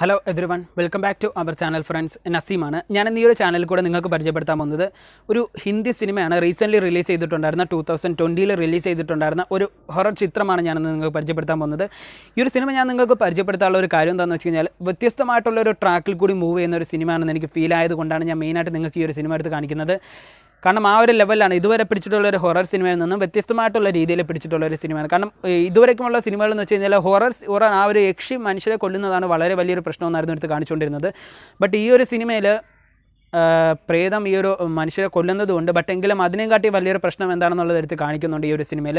hello everyone welcome back to our channel friends നസീമാണ് ഞാൻ ഇന്ന് ഈ ഒരു ചാനലിൽ കൂടെ നിങ്ങൾക്ക് പരിചയപ്പെടുത്താൻ പോകുന്നത് ഒരു ഹിന്ദി സിനിമയാണ് റീസെൻ്റ്ലി റിലീസ് ചെയ്തിട്ടുണ്ടായിരുന്ന ടു തൗസൻഡ് ട്വൻറ്റിയിൽ റിലീസ് ചെയ്തിട്ടുണ്ടായിരുന്ന ഒരു ഹൊറർ ചിത്രമാണ് ഞാനിന്ന് നിങ്ങൾക്ക് പരിചയപ്പെടുത്താൻ പോകുന്നത് ഈ ഒരു സിനിമ ഞാൻ നിങ്ങൾക്ക് പരിചയപ്പെടുത്താനുള്ള ഒരു കാര്യം എന്താണെന്ന് വെച്ച് കഴിഞ്ഞാൽ വ്യത്യസ്തമായിട്ടുള്ള ഒരു ട്രാക്കിൽ കൂടി മൂവ് ചെയ്യുന്ന ഒരു സിനിമയാണെന്ന് എനിക്ക് ഫീൽ ആയതുകൊണ്ടാണ് ഞാൻ മെയിനായിട്ട് നിങ്ങൾക്ക് ഈ ഒരു സിനിമ എടുത്ത് കാണിക്കുന്നത് കാരണം ആ ഒരു ലെവലാണ് ഇതുവരെ പിടിച്ചിട്ടുള്ള ഒരു ഹൊറർ സിനിമയിൽ നിന്നും വ്യത്യസ്തമായിട്ടുള്ള രീതിയിൽ പിടിച്ചിട്ടുള്ള ഒരു സിനിമയാണ് കാരണം ഇതുവരെക്കുമുള്ള സിനിമകൾ എന്ന് വെച്ച് കഴിഞ്ഞാൽ ഹൊറർ ഹൊറർ ആ ഒരു യക്ഷി മനുഷ്യരെ കൊല്ലുന്നതാണ് വളരെ വലിയൊരു പ്രശ്നമെന്നായിരുന്നു എടുത്ത് കാണിച്ചുകൊണ്ടിരുന്നത് ബട്ട് ഈ ഒരു സിനിമയിൽ പ്രേതം ഈ ഒരു മനുഷ്യരെ കൊല്ലുന്നതുകൊണ്ട് ബട്ട് എങ്കിലും അതിനെ കാട്ടി വലിയൊരു പ്രശ്നം എന്താണെന്നുള്ളത് എടുത്ത് കാണിക്കുന്നുണ്ട് ഈ ഒരു സിനിമയിൽ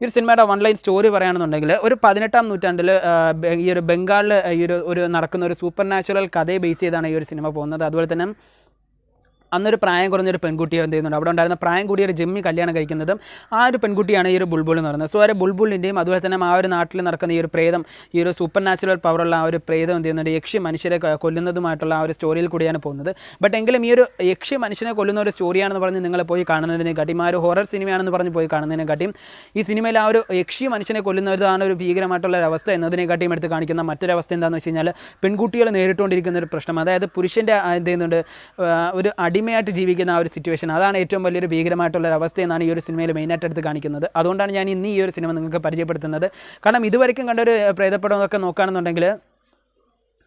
ഈ ഒരു സിനിമയുടെ വൺ ലൈൻ സ്റ്റോറി പറയുകയാണെന്നുണ്ടെങ്കിൽ ഒരു പതിനെട്ടാം നൂറ്റാണ്ടിൽ ഈ ഒരു ബംഗാളിൽ ഈ ഒരു ഒരു നടക്കുന്ന ഒരു സൂപ്പർ നാച്ചുറൽ കഥയെ ബേസ് ചെയ്താണ് ഈ ഒരു സിനിമ പോകുന്നത് അതുപോലെ തന്നെ അന്നൊരു പ്രായം കുറഞ്ഞൊരു പെൺകുട്ടിയെ എന്ത് ചെയ്യുന്നുണ്ട് അവിടെ ഉണ്ടായിരുന്ന പ്രായം കൂടിയ ഒരു ജിമ്മി കല്യാണം കഴിക്കുന്നതും ആ ഒരു പെൺകുട്ടിയാണ് ഈ ഒരു ബുൾബുൾ എന്ന് പറയുന്നത് സോ ആ ഒരു ബുൾബുളിൻ്റെയും അതുപോലെ തന്നെ ആ ഒരു നാട്ടിൽ നടക്കുന്ന ഈ ഒരു പ്രേതം ഈ ഒരു സൂപ്പർ നാച്ചുറൽ പവറുള്ള ആ ഒരു പ്രേതം എന്ത് ചെയ്യുന്നുണ്ട് യക്ഷി മനുഷ്യരെ കൊല്ലുന്നതുമായിട്ടുള്ള ആ ഒരു സ്റ്റോറിയിൽ കൂടിയാണ് പോകുന്നത് ബട്ട് എങ്കിലും ഈ ഒരു യക്ഷി മനുഷ്യനെ കൊല്ലുന്ന ഒരു സ്റ്റോറിയാണെന്ന് പറഞ്ഞ് നിങ്ങൾ പോയി കാണുന്നതിനെക്കാട്ടിയും ആ ഒരു ഹൊറർ സിനിമയാണെന്ന് പറഞ്ഞ് പോയി കാണുന്നതിനെക്കാട്ടിയും ഈ സിനിമയിൽ ആ ഒരു യക്ഷി മനുഷ്യനെ കൊല്ലുന്നതാണ് ഒരു ഭീകരമായിട്ടുള്ള ഒരു അവസ്ഥ എന്നതിനെക്കാട്ടിയും എടുത്ത് കാണിക്കുന്ന മറ്റൊരു അവസ്ഥ എന്താണെന്ന് വെച്ച് കഴിഞ്ഞാൽ പെൺകുട്ടികൾ നേരിട്ടുകൊണ്ടിരിക്കുന്ന ഒരു പ്രശ്നം അതായത് പുരുഷൻ്റെ എന്ത് ചെയ്യുന്നുണ്ട് ഒരു അടിമയായിട്ട് ജീവിക്കുന്ന ആ ഒരു സിറ്റുവേഷൻ അതാണ് ഏറ്റവും വലിയൊരു ഭീകരമായിട്ടുള്ള ഒരു അവസ്ഥ എന്നാണ് ഈ ഒരു സിനിമയിൽ മെയിനായിട്ട് എടുത്ത് കാണിക്കുന്നത് അതുകൊണ്ടാണ് ഞാൻ ഇന്ന് ഈ ഒരു സിനിമ നിങ്ങൾക്ക് പരിചയപ്പെടുത്തുന്നത് കാരണം ഇതുവരെയും കണ്ടൊരു പ്രേതപ്പടമൊക്കെ നോക്കുകയാണെന്നുണ്ടെങ്കിൽ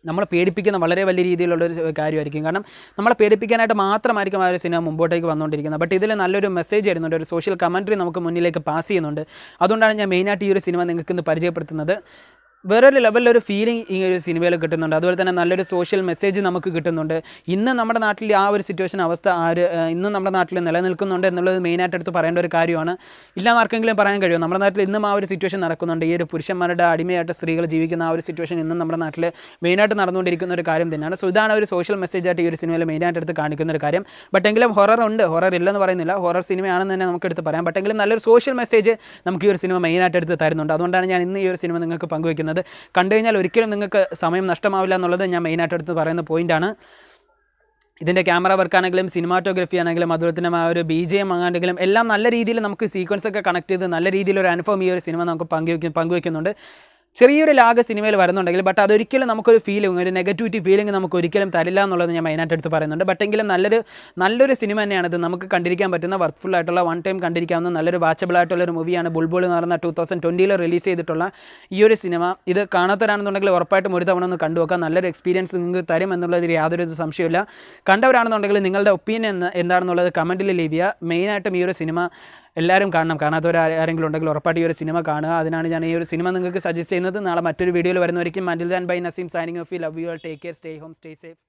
നമ്മളെ പേടിപ്പിക്കുന്ന വളരെ വലിയ രീതിയിലുള്ള ഒരു കാര്യമായിരിക്കും കാരണം നമ്മളെ പേടിപ്പിക്കാനായിട്ട് മാത്രമായിരിക്കും ആ ഒരു സിനിമ മുമ്പോട്ടേക്ക് വന്നുകൊണ്ടിരിക്കുന്നത് ബട്ട് ഇതിൽ നല്ലൊരു മെസ്സേജ് വരുന്നുണ്ട് ഒരു സോഷ്യൽ കമൻട്രി നമുക്ക് മുന്നിലേക്ക് പാസ് ചെയ്യുന്നുണ്ട് അതുകൊണ്ടാണ് ഞാൻ മെയിനായിട്ട് ഈ ഒരു സിനിമ നിങ്ങൾക്ക് ഇന്ന് പരിചയപ്പെടുത്തുന്നത് വേറൊരു ലെവലിൽ ഒരു ഫീലിംഗ് ഈ ഒരു സിനിമയിൽ കിട്ടുന്നുണ്ട് അതുപോലെ തന്നെ നല്ലൊരു സോഷ്യൽ മെസ്സേജ് നമുക്ക് കിട്ടുന്നുണ്ട് ഇന്ന് നമ്മുടെ നാട്ടിൽ ആ ഒരു സിറ്റുവേഷൻ അവസ്ഥ ആര് ഇന്ന് നമ്മുടെ നാട്ടിൽ നിലനിൽക്കുന്നുണ്ട് എന്നുള്ളത് മെയിനായിട്ട് എടുത്ത് പറയേണ്ട ഒരു കാര്യമാണ് ഇല്ലാന്ന് ആർക്കെങ്കിലും പറയാൻ കഴിയും നമ്മുടെ നാട്ടിൽ ഇന്നും ആ ഒരു സിറ്റുവേഷൻ നടക്കുന്നുണ്ട് ഈ ഒരു പുരുഷന്മാരുടെ അടിമയായിട്ട് സ്ത്രീകൾ ജീവിക്കുന്ന ആ ഒരു സിറ്റുവേഷൻ ഇന്നും നമ്മുടെ നാട്ടിൽ മെയിനായിട്ട് നടന്നുകൊണ്ടിരിക്കുന്ന ഒരു കാര്യം തന്നെയാണ് സോ ഇതാണ് ഒരു സോഷ്യൽ മെസ്സേജായിട്ട് ഈ ഒരു സിനിമയിൽ മെയിനായിട്ട് എടുത്ത് കാണിക്കുന്ന ഒരു കാര്യം ബട്ടെങ്കിലും ഹൊറർ ഉണ്ട് ഹൊറർ ഇല്ലെന്ന് പറയുന്നില്ല ഹൊറർ സിനിമയാണെന്ന് തന്നെ നമുക്ക് എടുത്ത് പറയാം ബട്ടെങ്കിലും നല്ലൊരു സോഷ്യൽ മെസ്സേജ് നമുക്ക് ഈ ഒരു സിനിമ മെയിനായിട്ട് എടുത്ത് തരുന്നുണ്ട് അതുകൊണ്ടാണ് ഞാൻ ഇന്ന് ഈ ഒരു സിനിമ നിങ്ങൾക്ക് പങ്കുവയ്ക്കുന്നത് പറയുന്നത് കണ്ടു കഴിഞ്ഞാൽ ഒരിക്കലും നിങ്ങൾക്ക് സമയം നഷ്ടമാവില്ല എന്നുള്ളത് ഞാൻ മെയിനായിട്ട് എടുത്ത് പറയുന്ന പോയിൻ്റാണ് ഇതിൻ്റെ ക്യാമറ വർക്ക് ആണെങ്കിലും സിനിമാറ്റോഗ്രഫി ആണെങ്കിലും അതുപോലെ തന്നെ ആ ഒരു ബി ജെ എം ആണെങ്കിലും എല്ലാം നല്ല രീതിയിൽ നമുക്ക് സീക്വൻസ് ഒക്കെ കണക്ട് ചെയ്ത് നല്ല രീതിയിൽ ഒരു അനുഭവം ഈ ഒരു സിനിമ നമുക്ക് പങ്കുവയ്ക്കും പങ്കുവയ്ക്കുന്നുണ്ട് ചെറിയൊരു ലാഗ് സിനിമയിൽ വരുന്നുണ്ടെങ്കിൽ ബട്ട് അതൊരിക്കലും നമുക്കൊരു ഫീലിംഗ് ഒരു നെഗറ്റിവിറ്റി ഫീലിംഗ് നമുക്ക് ഒരിക്കലും തരില്ല എന്നുള്ളത് ഞാൻ മെയിനായിട്ട് എടുത്ത് പറയുന്നുണ്ട് ബട്ട് എങ്കിലും നല്ലൊരു നല്ലൊരു സിനിമ തന്നെയാണ് ഇത് നമുക്ക് കണ്ടിരിക്കാൻ പറ്റുന്ന വർക്ക്ഫുൾ ആയിട്ടുള്ള വൺ ടൈം കണ്ടിരിക്കാവുന്ന നല്ലൊരു വാച്ചബിൾ ആയിട്ടുള്ള ഒരു മൂവിയാണ് ബുൾബുൾ എന്ന് പറയുന്ന ടു തൗസൻഡ് ട്വൻറ്റിയിൽ റിലീസ് ചെയ്തിട്ടുള്ള ഈ ഒരു സിനിമ ഇത് കാണാത്തവരാണെന്നുണ്ടെങ്കിൽ ഉറപ്പായിട്ടും ഒരു തവണ ഒന്ന് കണ്ടു നോക്കാം നല്ലൊരു എക്സ്പീരിയൻസ് നിങ്ങൾക്ക് തരും എന്നുള്ളതിൽ യാതൊരു സംശയമില്ല കണ്ടവരാണെന്നുണ്ടെങ്കിൽ നിങ്ങളുടെ ഒപ്പീനിയൻ എന്താണെന്നുള്ളത് കമൻറ്റിൽ ലീവ് ചെയ്യുക മെയിനായിട്ടും ഈ ഒരു സിനിമ എല്ലാവരും കാണണം കാണാത്തവർ ആരെങ്കിലും ഉണ്ടെങ്കിൽ ഉറപ്പായിട്ട് ഈ ഒരു സിനിമ കാണുക അതിനാണ് ഞാൻ ഈ ഒരു സിനിമ നിങ്ങൾക്ക് സജസ്റ്റ് ചെയ്യുന്നത് ചെയ്യുന്നത് നാളെ മറ്റൊരു വീഡിയോയിൽ വരുന്നവരിക്കും until then bye Naseem signing off you love you all take care stay home stay safe